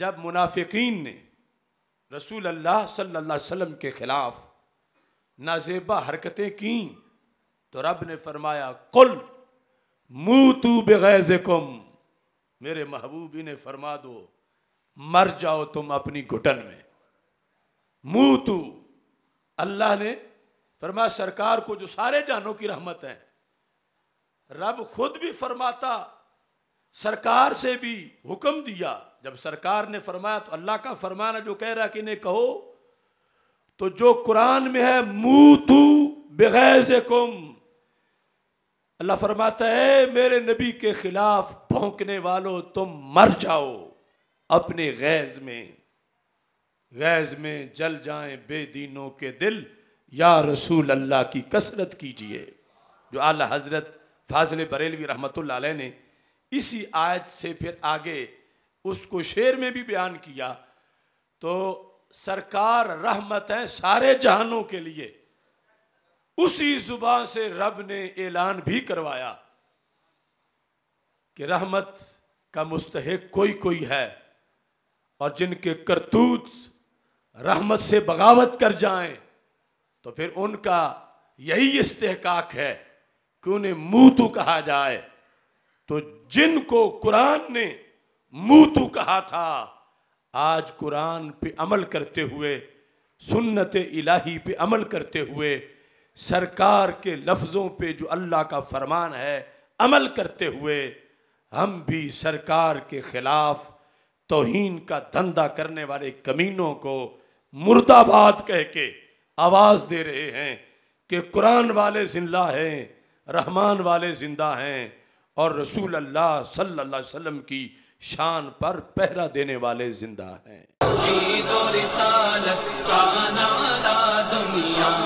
जब मुनाफिकीन ने रसूल अल्लाह सल्लल्लाहु अलैहि वसल्लम के ख़िलाफ़ नाजेबा हरकतें की तो रब ने फरमाया कुल मुँह तू कुम मेरे महबूबी ने फरमा दो मर जाओ तुम अपनी घुटन में मुँह तू अल्लाह ने फरमाया सरकार को जो सारे जानों की रहमत है रब खुद भी फरमाता सरकार से भी हुक्म दिया जब सरकार ने फरमाया तो अल्लाह का फरमाना जो कह रहा कि इन्हें कहो तो जो कुरान में है मुँह तू बेगैज कुम अल्लाह फरमाता है मेरे नबी के खिलाफ भोंकने वालों तुम मर जाओ अपने गैज में गैज में जल जाएं बेदीनों के दिल या रसूल अल्लाह की कसरत कीजिए जो आला हजरत फाजिल बरेलवी रहमत ने इसी आयत से फिर आगे उसको शेर में भी बयान किया तो सरकार रहमत है सारे जहानों के लिए उसी जुबा से रब ने ऐलान भी करवाया कि रहमत का मुस्तक कोई कोई है और जिनके करतूत रहमत से बगावत कर जाएं तो फिर उनका यही इस्तेक है कि उन्हें मुंह तो कहा जाए तो जिनको कुरान ने मूतू कहा था आज कुरान पे अमल करते हुए सुन्नत इलाही पे अमल करते हुए सरकार के लफ्ज़ों पे जो अल्लाह का फरमान है अमल करते हुए हम भी सरकार के ख़िलाफ़ तोहन का धंधा करने वाले कमीनों को मुर्दाबाद कह के आवाज़ दे रहे हैं कि कुरान वाले जिंदा हैं रहमान वाले जिंदा हैं और रसूल अल्लाह सल्लल्लाहु अलैहि वसल्लम की शान पर पहरा देने वाले जिंदा हैं